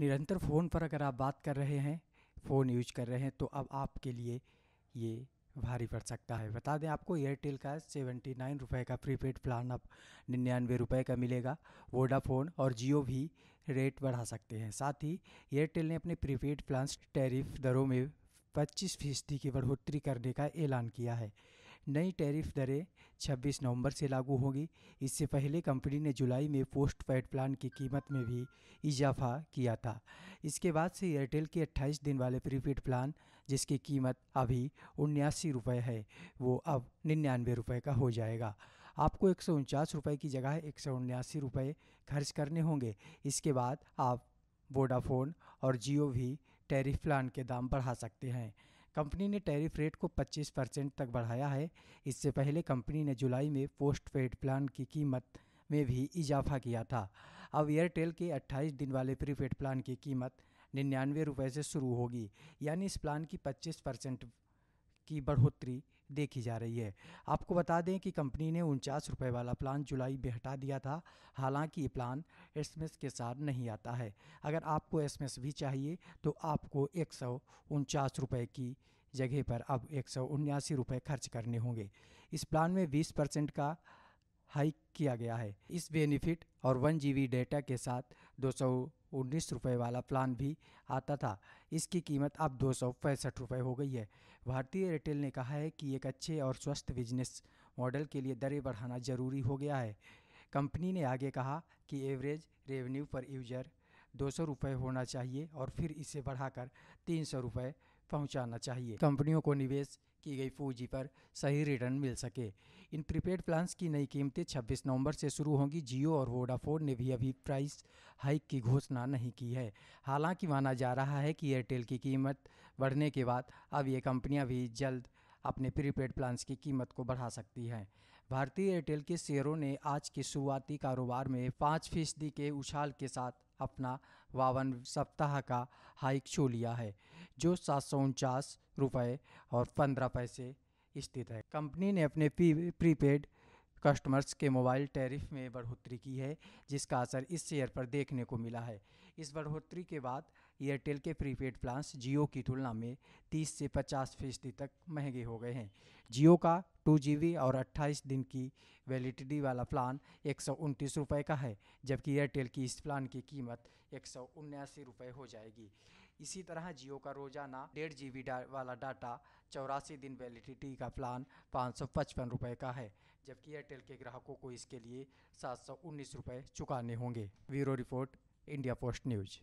निरंतर फ़ोन पर अगर आप बात कर रहे हैं फ़ोन यूज कर रहे हैं तो अब आपके लिए ये भारी पड़ सकता है बता दें आपको एयरटेल का सेवेंटी नाइन रुपये का प्रीपेड प्लान अब निन्यानवे रुपये का मिलेगा वोडाफोन और जियो भी रेट बढ़ा सकते हैं साथ ही एयरटेल ने अपने प्रीपेड प्लान टैरिफ दरों में पच्चीस फीसदी की बढ़ोतरी करने का ऐलान किया है नई टैरिफ दरें 26 नवंबर से लागू होगी इससे पहले कंपनी ने जुलाई में पोस्ट पेड प्लान की कीमत में भी इजाफा किया था इसके बाद से एयरटेल के 28 दिन वाले प्रीपेड प्लान जिसकी कीमत अभी उन्यासी रुपये है वो अब निन्यानवे रुपये का हो जाएगा आपको एक रुपये की जगह एक सौ उन्यासी रुपये खर्च करने होंगे इसके बाद आप वोडाफोन और जियो भी टैरिफ प्लान के दाम बढ़ा सकते हैं कंपनी ने टैरिफ रेट को 25 परसेंट तक बढ़ाया है इससे पहले कंपनी ने जुलाई में पोस्ट पेड प्लान की कीमत में भी इजाफा किया था अब एयरटेल के 28 दिन वाले प्रीपेड प्लान की कीमत निन्यानवे रुपये से शुरू होगी यानी इस प्लान की 25 परसेंट की बढ़ोतरी देखी जा रही है आपको बता दें कि कंपनी ने उनचास रुपये वाला प्लान जुलाई में हटा दिया था हालांकि ये प्लान एसएमएस के साथ नहीं आता है अगर आपको एसएमएस भी चाहिए तो आपको एक सौ उनचास रुपये की जगह पर अब एक सौ उन्यासी रुपये खर्च करने होंगे इस प्लान में बीस परसेंट का हाइक किया गया है इस बेनिफिट और वन जी डेटा के साथ दो उन्नीस रुपये वाला प्लान भी आता था इसकी कीमत अब दो सौ पैंसठ रुपये हो गई है भारतीय एयरटेल ने कहा है कि एक अच्छे और स्वस्थ बिजनेस मॉडल के लिए दरें बढ़ाना जरूरी हो गया है कंपनी ने आगे कहा कि एवरेज रेवेन्यू पर यूजर दो सौ रुपये होना चाहिए और फिर इसे बढ़ाकर तीन सौ रुपये पहुंचाना चाहिए कंपनियों को निवेश की गई पूंजी पर सही रिटर्न मिल सके इन प्रीपेड प्लान्स की नई कीमतें 26 नवंबर से शुरू होंगी जियो और वोडाफोन ने भी अभी प्राइस हाइक की घोषणा नहीं की है हालांकि माना जा रहा है कि एयरटेल की कीमत बढ़ने के बाद अब ये कंपनियां भी जल्द अपने प्रीपेड प्लान्स की कीमत को बढ़ा सकती है भारतीय एयरटेल के शेयरों ने आज के शुरुआती कारोबार में पाँच फीसदी के उछाल के साथ अपना बावन सप्ताह का हाइक छू लिया है जो सात सौ उनचास रुपये और पंद्रह पैसे स्थित है कंपनी ने अपने प्रीपेड कस्टमर्स के मोबाइल टैरिफ में बढ़ोतरी की है जिसका असर इस शेयर पर देखने को मिला है इस बढ़ोतरी के बाद एयरटेल के प्रीपेड प्लान्स जियो की तुलना में 30 से 50 फीसदी तक महंगे हो गए हैं जियो का टू जी और 28 दिन की वैलिडिटी वाला प्लान एक रुपए का है जबकि एयरटेल की इस प्लान की कीमत एक रुपए हो जाएगी इसी तरह जियो का रोजाना डेढ़ जी बी डा, वाला डाटा चौरासी दिन वैलिडिटी का प्लान पाँच सौ पचपन रुपये का है जबकि एयरटेल के ग्राहकों को इसके लिए सात सौ उन्नीस रुपये चुकाने होंगे bureau report India post news